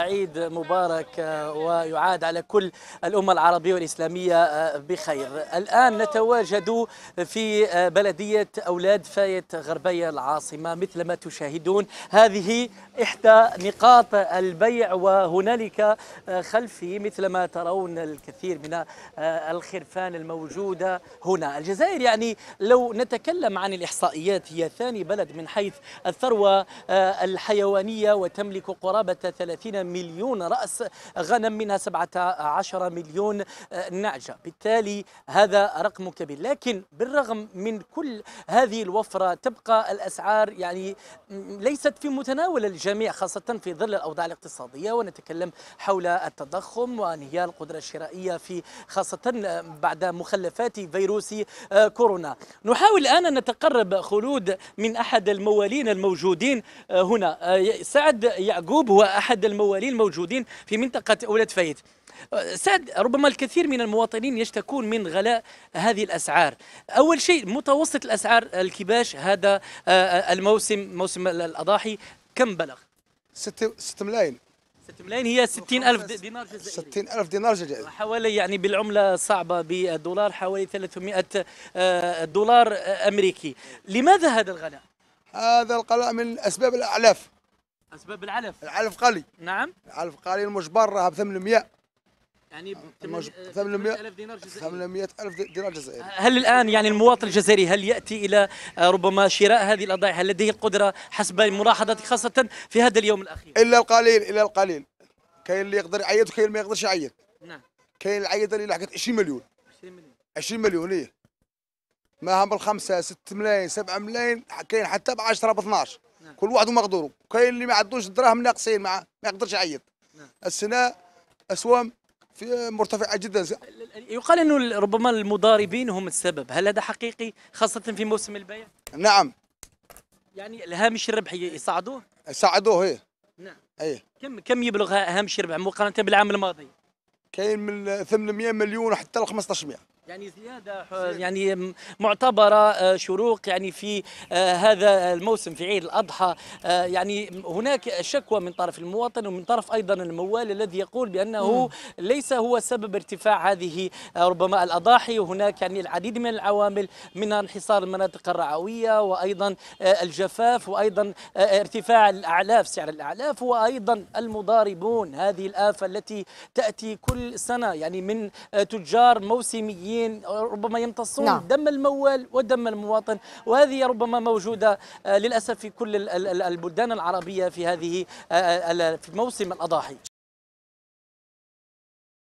عيد مبارك آه، ويعاد على كل الأمة العربية والإسلامية آه، بخير الآن نتواجد في آه، بلدية أولاد فاية غربية العاصمة مثل ما تشاهدون هذه إحدى نقاط البيع وهنالك خلفي مثل ما ترون الكثير من الخرفان الموجودة هنا الجزائر يعني لو نتكلم عن الإحصائيات هي ثاني بلد من حيث الثروة الحيوانية وتملك قرابة 30 مليون رأس غنم منها 17 مليون نعجة بالتالي هذا رقم كبير لكن بالرغم من كل هذه الوفرة تبقى الأسعار يعني ليست في متناول الجميع خاصة في ظل الأوضاع الاقتصادية ونتكلم حول التضخم وانهيار القدرة الشرائية في خاصة بعد مخلفات فيروس كورونا نحاول الآن أن نتقرب خلود من أحد الموالين الموجودين هنا سعد يعقوب هو أحد الموالين الدولي الموجودين في منطقة أولاد فايت أه، سعد ربما الكثير من المواطنين يشتكون من غلاء هذه الاسعار اول شيء متوسط الاسعار الكباش هذا أه، أه، الموسم موسم الاضاحي كم بلغ ست, ست ملايين ست ملايين هي ستين ألف دينار جزائري ستين ألف دينار جزائري حوالي يعني بالعملة الصعبة بالدولار حوالي 300 دولار أمريكي لماذا هذا الغلاء؟ هذا الغلاء من أسباب الأعلاف اسباب العلف العلف قلي نعم العلف قليل المجبر راه ب 800 يعني ب 800 ألف دينار جزائري 800 ألف دينار جزائري هل الآن يعني المواطن الجزائري هل يأتي إلى آه، ربما شراء هذه الأضاحي هل لديه القدرة حسب ملاحظتك خاصة في هذا اليوم الأخير إلا القليل إلا القليل كاين اللي يقدر يعيط وكاين اللي ما يقدرش يعيط نعم كاين العيط اللي لحقت 20 مليون 20 مليون 20 مليون إيه ما هم بالخمسة 6 ملايين 7 ملايين كاين حتى ب 10 ب 12 نعم. كل واحد ومقدوره كاين اللي ما عندوش الدراهم ناقصين معاه ما يقدرش يعيط نعم. السنه اسوام في مرتفعه جدا يقال انه ربما المضاربين هم السبب هل هذا حقيقي خاصه في موسم البيع نعم يعني الهامش الربح يصعدوه يساعدوه ايه نعم ايه كم كم يبلغ هامش الربح مقارنه بالعام الماضي كاين من 800 مليون حتى ل 1500 يعني زيادة آه، يعني معتبرة آه، شروق يعني في آه، هذا الموسم في عيد الأضحى يعني هناك شكوى من طرف المواطن ومن طرف أيضا الموال الذي يقول بأنه ليس هو سبب ارتفاع هذه ربما الأضاحي وهناك يعني العديد من العوامل من انحصار المناطق الرعوية وأيضا الجفاف وأيضا ارتفاع الأعلاف سعر الأعلاف وأيضا المضاربون هذه الآفة التي تأتي كل سنة يعني من تجار موسميين السوريين ربما يمتصون نعم. دم الموال ودم المواطن وهذه ربما موجودة آه، للأسف في كل البلدان العربية في هذه آه، في موسم الأضاحي